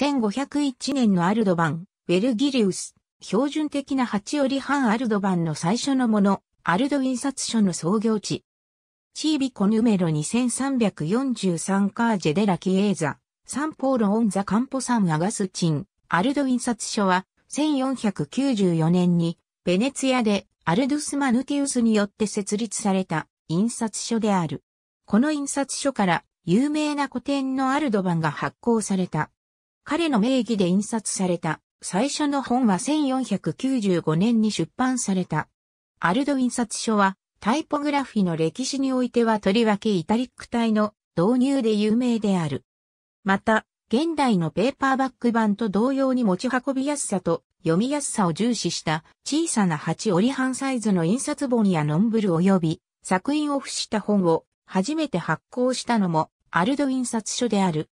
1501年のアルドバン、ウェルギリウス、標準的な八折半アルドバンの最初のもの、アルド印刷所の創業地。チービコヌメロ2343カージェデラキエーザ、サンポーロオンザカンポサンアガスチン、アルド印刷所は1494年にベネツィアでアルドゥス・マヌティウスによって設立された印刷所である。この印刷所から有名な古典のアルドバンが発行された。彼の名義で印刷された最初の本は1495年に出版された。アルド印刷所はタイポグラフィの歴史においてはとりわけイタリック体の導入で有名である。また、現代のペーパーバック版と同様に持ち運びやすさと読みやすさを重視した小さな8折り半サイズの印刷本やノンブル及び作品を付した本を初めて発行したのもアルド印刷所である。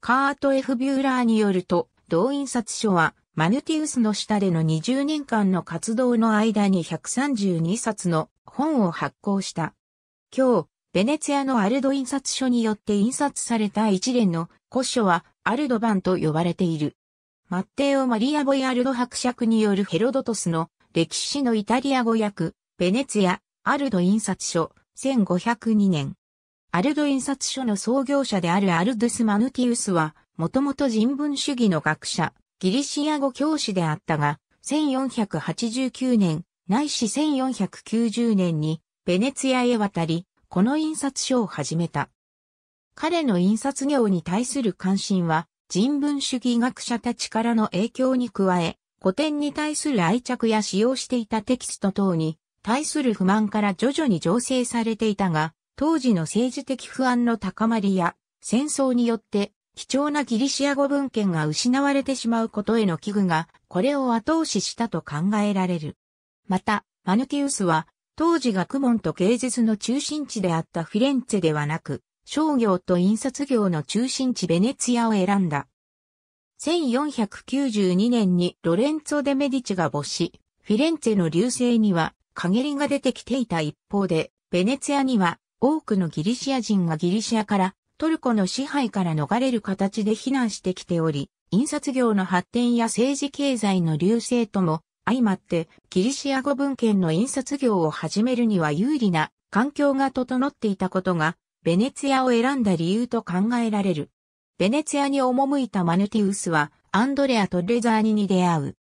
カート・ F・ ビューラーによると、同印刷所は、マヌティウスの下での20年間の活動の間に132冊の本を発行した。今日、ベネツィアのアルド印刷所によって印刷された一連の古書はアルド版と呼ばれている。マッテオ・マリア・ボイアルド伯爵によるヘロドトスの歴史のイタリア語訳、ベネツィア、アルド印刷所、1502年。アルド印刷所の創業者であるアルドゥス・マヌティウスは、もともと人文主義の学者、ギリシア語教師であったが、1489年、ないし1490年に、ベネツィアへ渡り、この印刷所を始めた。彼の印刷業に対する関心は、人文主義学者たちからの影響に加え、古典に対する愛着や使用していたテキスト等に対する不満から徐々に醸成されていたが、当時の政治的不安の高まりや、戦争によって貴重なギリシア語文献が失われてしまうことへの危惧が、これを後押ししたと考えられる。また、マヌティウスは、当時学問と芸術の中心地であったフィレンツェではなく、商業と印刷業の中心地ベネツィアを選んだ。1492年にロレンツォ・デ・メディチが没し、フィレンツェの流星には陰りが出てきていた一方で、ベネツィアには多くのギリシア人がギリシアからトルコの支配から逃れる形で避難してきており、印刷業の発展や政治経済の流星とも相まってギリシア語文献の印刷業を始めるには有利な環境が整っていたことが、ベネツィアを選んだ理由と考えられる。ベネツィアに赴いたマヌティウスは、アンドレア・トレザーニに出会う。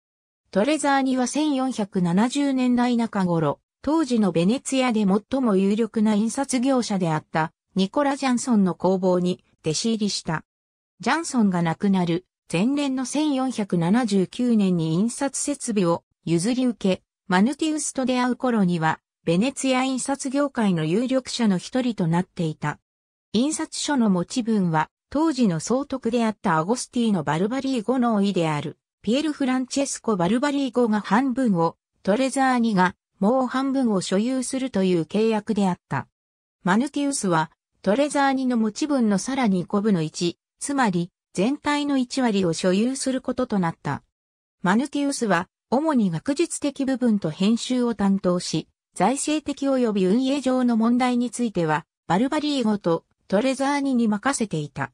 トレザーニは1470年代中頃、当時のベネツィアで最も有力な印刷業者であったニコラ・ジャンソンの工房に弟子入りした。ジャンソンが亡くなる前年の1479年に印刷設備を譲り受け、マヌティウスと出会う頃には、ベネツィア印刷業界の有力者の一人となっていた。印刷書の持ち分は、当時の総督であったアゴスティーノ・バルバリー語の意である、ピエル・フランチェスコ・バルバリー語が半分を、トレザーニがもう半分を所有するという契約であった。マヌティウスは、トレザーニの持ち分のさらに5分の1、つまり、全体の1割を所有することとなった。マヌティウスは、主に学術的部分と編集を担当し、財政的及び運営上の問題については、バルバリー語とトレザーニに任せていた。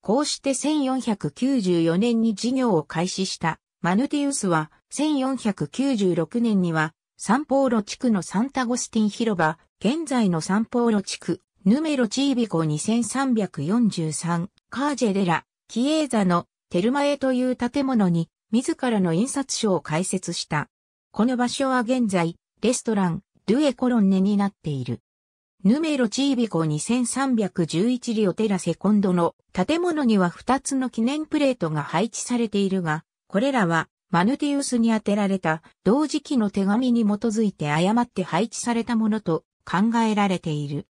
こうして1494年に事業を開始したマヌティウスは1496年にはサンポーロ地区のサンタゴスティン広場、現在のサンポーロ地区、ヌメロチービコ2343、カージェレラ、キエーザのテルマエという建物に、自らの印刷所を開設した。この場所は現在、レストラン、ドゥエコロンネになっている。ヌメロチービコ2311リオテラセコンドの建物には2つの記念プレートが配置されているが、これらはマヌティウスに宛てられた同時期の手紙に基づいて誤って配置されたものと考えられている。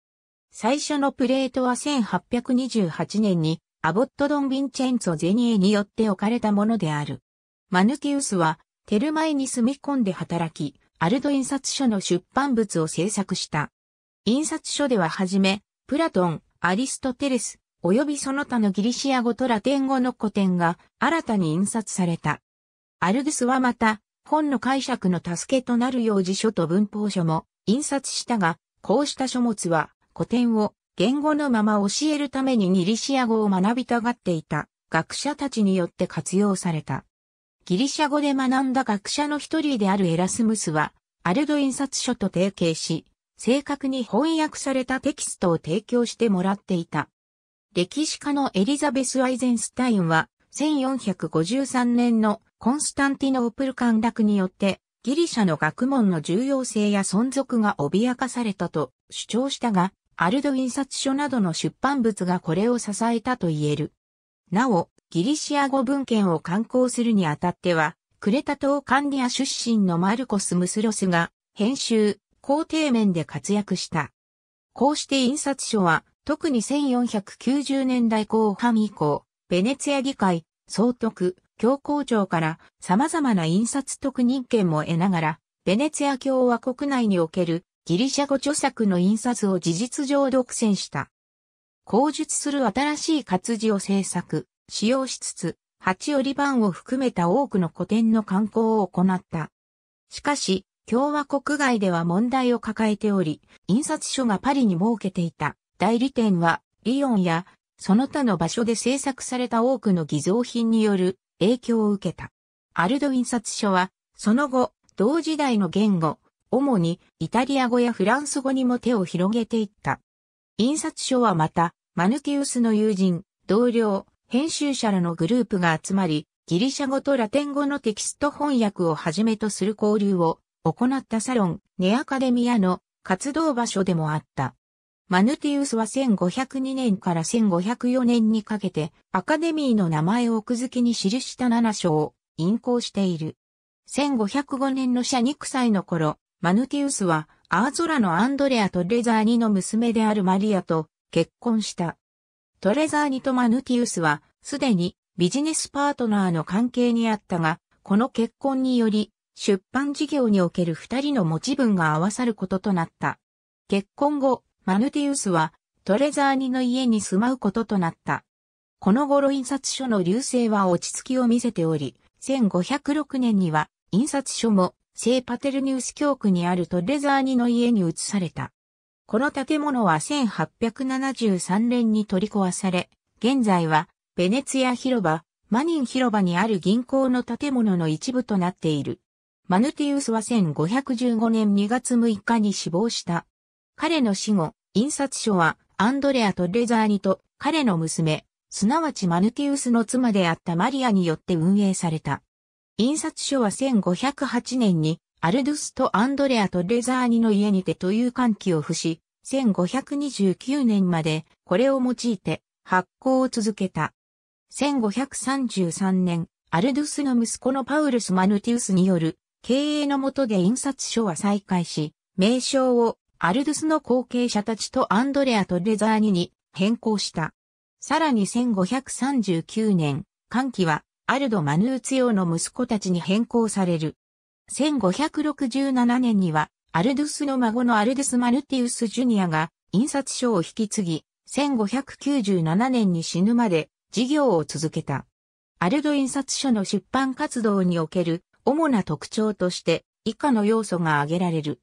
最初のプレートは1828年にアボット・ドン・ヴィンチェンツォ・ゼニエによって置かれたものである。マヌティウスはテルマエに住み込んで働き、アルド印刷所の出版物を制作した。印刷所でははじめ、プラトン、アリストテレス、及びその他のギリシア語とラテン語の古典が新たに印刷された。アルグスはまた、本の解釈の助けとなるよう辞書と文法書も印刷したが、こうした書物は古典を言語のまま教えるためにギリシア語を学びたがっていた学者たちによって活用された。ギリシャ語で学んだ学者の一人であるエラスムスは、アルド印刷書と提携し、正確に翻訳されたテキストを提供してもらっていた。歴史家のエリザベス・アイゼンスタインは、1453年のコンスタンティノープル陥落によって、ギリシャの学問の重要性や存続が脅かされたと主張したが、アルド印刷書などの出版物がこれを支えたと言える。なお、ギリシア語文献を刊行するにあたっては、クレタ島カンディア出身のマルコス・ムスロスが、編集、肯定面で活躍した。こうして印刷書は、特に1490年代後半以降、ベネツィア議会、総督、教皇庁から様々な印刷特任権も得ながら、ベネツィア共和国内におけるギリシャ語著作の印刷を事実上独占した。口述する新しい活字を制作、使用しつつ、八折版を含めた多くの古典の刊行を行った。しかし、共和国外では問題を抱えており、印刷所がパリに設けていた代理店は、リヨンや、その他の場所で制作された多くの偽造品による影響を受けた。アルド印刷所は、その後、同時代の言語、主にイタリア語やフランス語にも手を広げていった。印刷所はまた、マヌティウスの友人、同僚、編集者らのグループが集まり、ギリシャ語とラテン語のテキスト翻訳をはじめとする交流を行ったサロン、ネアカデミアの活動場所でもあった。マヌティウスは1502年から1504年にかけてアカデミーの名前を奥付きに記した7章を引行している。1505年の社肉祭の頃、マヌティウスはアーゾラのアンドレア・トレザーニの娘であるマリアと結婚した。トレザーニとマヌティウスはすでにビジネスパートナーの関係にあったが、この結婚により出版事業における二人の持ち分が合わさることとなった。結婚後、マヌティウスはトレザーニの家に住まうこととなった。この頃印刷所の流星は落ち着きを見せており、1506年には印刷所も聖パテルニウス教区にあるトレザーニの家に移された。この建物は1873年に取り壊され、現在はベネツィア広場、マニン広場にある銀行の建物の一部となっている。マヌティウスは1515年2月6日に死亡した。彼の死後、印刷所はアンドレア・トレザーニと彼の娘、すなわちマヌティウスの妻であったマリアによって運営された。印刷所は1508年にアルドゥスとアンドレア・トレザーニの家にてという歓喜を付し、1529年までこれを用いて発行を続けた。1533年、アルドゥスの息子のパウルス・マヌティウスによる経営の下で印刷所は再開し、名称をアルドゥスの後継者たちとアンドレアとレザーニに変更した。さらに1539年、歓喜はアルド・マヌーツヨの息子たちに変更される。1567年には、アルドゥスの孫のアルドゥス・マルティウス・ジュニアが印刷所を引き継ぎ、1597年に死ぬまで事業を続けた。アルド印刷所の出版活動における主な特徴として以下の要素が挙げられる。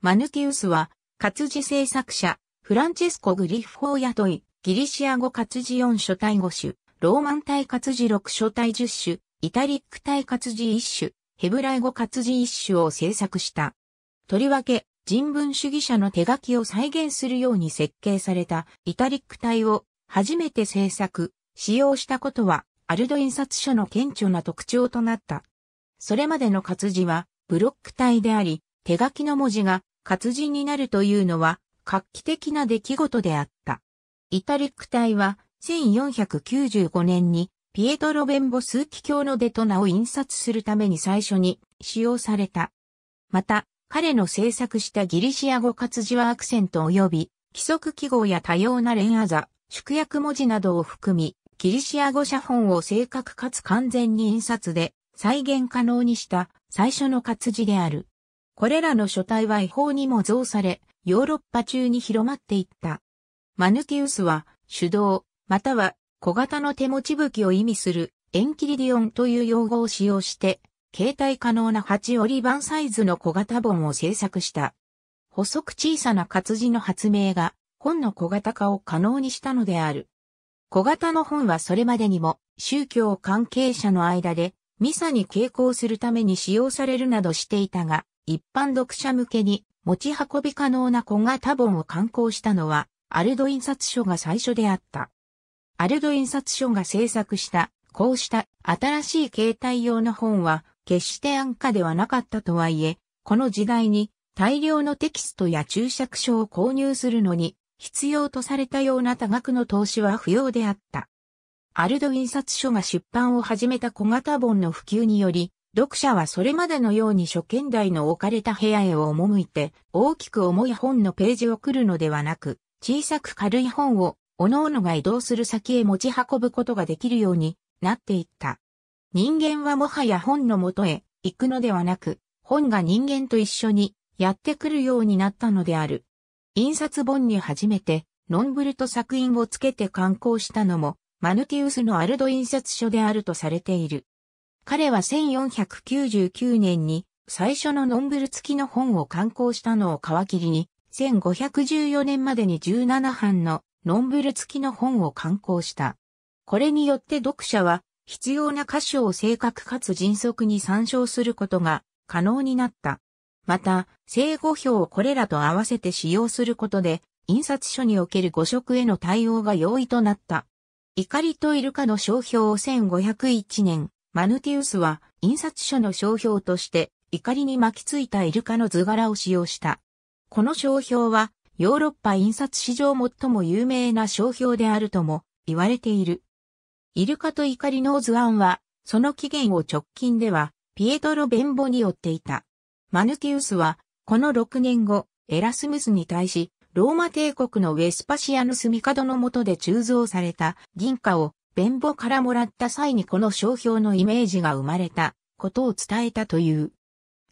マヌティウスは、活字制作者、フランチェスコ・グリッフォを雇い、ギリシア語活字4書体5種、ローマン体活字6書体10種、イタリック体活字1種、ヘブライ語活字1種を制作した。とりわけ、人文主義者の手書きを再現するように設計されたイタリック体を初めて制作、使用したことは、アルド印刷所の顕著な特徴となった。それまでの活字は、ブロック体であり、手書きの文字が活字になるというのは画期的な出来事であった。イタリック体は1495年にピエトロ・ベンボ数奇教のデトナを印刷するために最初に使用された。また、彼の制作したギリシア語活字はアクセント及び規則記号や多様な連あざ、縮約文字などを含み、ギリシア語写本を正確かつ完全に印刷で再現可能にした最初の活字である。これらの書体は違法にも造され、ヨーロッパ中に広まっていった。マヌティウスは、手動、または小型の手持ち武器を意味するエンキリディオンという用語を使用して、携帯可能な8折り版サイズの小型本を制作した。細く小さな活字の発明が本の小型化を可能にしたのである。小型の本はそれまでにも宗教関係者の間でミサに傾向するために使用されるなどしていたが、一般読者向けに持ち運び可能な小型本を刊行したのは、アルド印刷所が最初であった。アルド印刷所が制作した、こうした新しい携帯用の本は、決して安価ではなかったとはいえ、この時代に大量のテキストや注釈書を購入するのに、必要とされたような多額の投資は不要であった。アルド印刷所が出版を始めた小型本の普及により、読者はそれまでのように初見台の置かれた部屋へ赴いて、大きく重い本のページを来るのではなく、小さく軽い本を、各々が移動する先へ持ち運ぶことができるようになっていった。人間はもはや本のもとへ行くのではなく、本が人間と一緒にやってくるようになったのである。印刷本に初めて、ノンブルト作品をつけて刊行したのも、マヌティウスのアルド印刷所であるとされている。彼は1499年に最初のノンブル付きの本を刊行したのを皮切りに、1514年までに17版のノンブル付きの本を刊行した。これによって読者は必要な箇所を正確かつ迅速に参照することが可能になった。また、正語表をこれらと合わせて使用することで、印刷書における誤色への対応が容易となった。怒りとイルカの商標を1501年、マヌティウスは印刷所の商標として怒りに巻きついたイルカの図柄を使用した。この商標はヨーロッパ印刷史上最も有名な商標であるとも言われている。イルカと怒りの図案はその起源を直近ではピエトロ・ベンボによっていた。マヌティウスはこの6年後エラスムスに対しローマ帝国のウェスパシアヌス帝の下で鋳造された銀貨を弁護からもらった際にこの商標のイメージが生まれたことを伝えたという。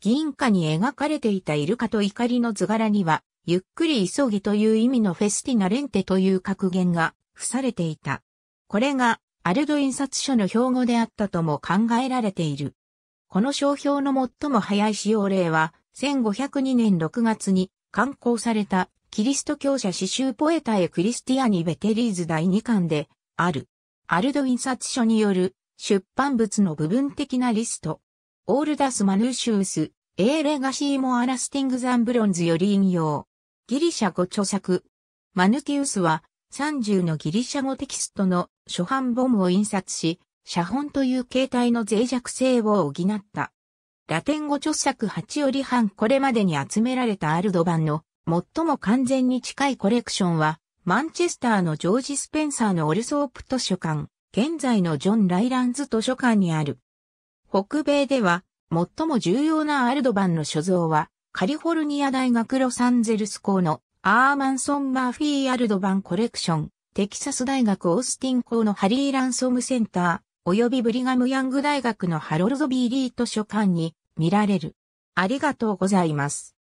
銀貨に描かれていたイルカと怒りの図柄には、ゆっくり急ぎという意味のフェスティナレンテという格言が付されていた。これがアルド印刷所の標語であったとも考えられている。この商標の最も早い使用例は、1502年6月に刊行されたキリスト教者詩集ポエタエ・クリスティアニ・ベテリーズ第2巻である。アルド印刷所による出版物の部分的なリスト。オールダス・マヌーシウス、エー・レガシー・モア・ラスティング・ザン・ブロンズより引用。ギリシャ語著作。マヌティウスは30のギリシャ語テキストの初版ボムを印刷し、写本という形態の脆弱性を補った。ラテン語著作8より半これまでに集められたアルド版の最も完全に近いコレクションはマンチェスターのジョージ・スペンサーのオルソープ図書館、現在のジョン・ライランズ図書館にある。北米では、最も重要なアルドバンの所蔵は、カリフォルニア大学ロサンゼルス校のアーマンソン・マーフィー・アルドバンコレクション、テキサス大学オースティン校のハリー・ランソムセンター、及びブリガム・ヤング大学のハロルド・ビー・リー図書館に見られる。ありがとうございます。